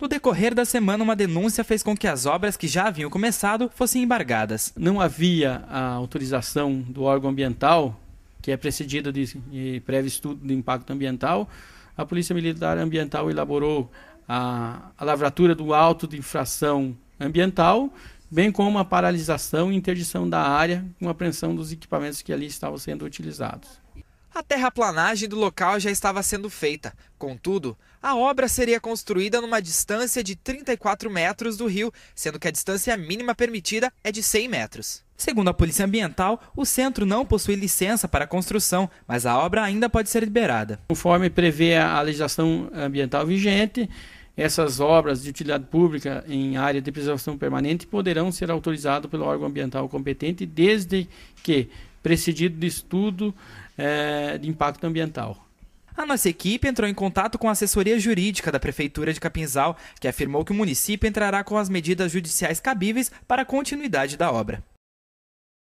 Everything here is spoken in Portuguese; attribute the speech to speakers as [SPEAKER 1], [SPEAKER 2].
[SPEAKER 1] No decorrer da semana, uma denúncia fez com que as obras que já haviam começado fossem
[SPEAKER 2] embargadas. Não havia a autorização do órgão ambiental, que é precedida de, de prévio estudo de impacto ambiental. A Polícia Militar Ambiental elaborou a, a lavratura do auto de infração ambiental, bem como a paralisação e interdição da área com apreensão dos equipamentos que ali estavam sendo utilizados.
[SPEAKER 1] A terraplanagem do local já estava sendo feita. Contudo, a obra seria construída numa distância de 34 metros do rio, sendo que a distância mínima permitida é de 100 metros. Segundo a Polícia Ambiental, o centro não possui licença para construção, mas a
[SPEAKER 2] obra ainda pode ser liberada. Conforme prevê a legislação ambiental vigente, essas obras de utilidade pública em área de preservação permanente poderão ser autorizadas pelo órgão ambiental competente, desde que precedido de estudo é,
[SPEAKER 1] de impacto ambiental. A nossa equipe entrou em contato com a assessoria jurídica da Prefeitura de Capinzal, que afirmou que o município entrará com as medidas judiciais cabíveis para a continuidade da obra.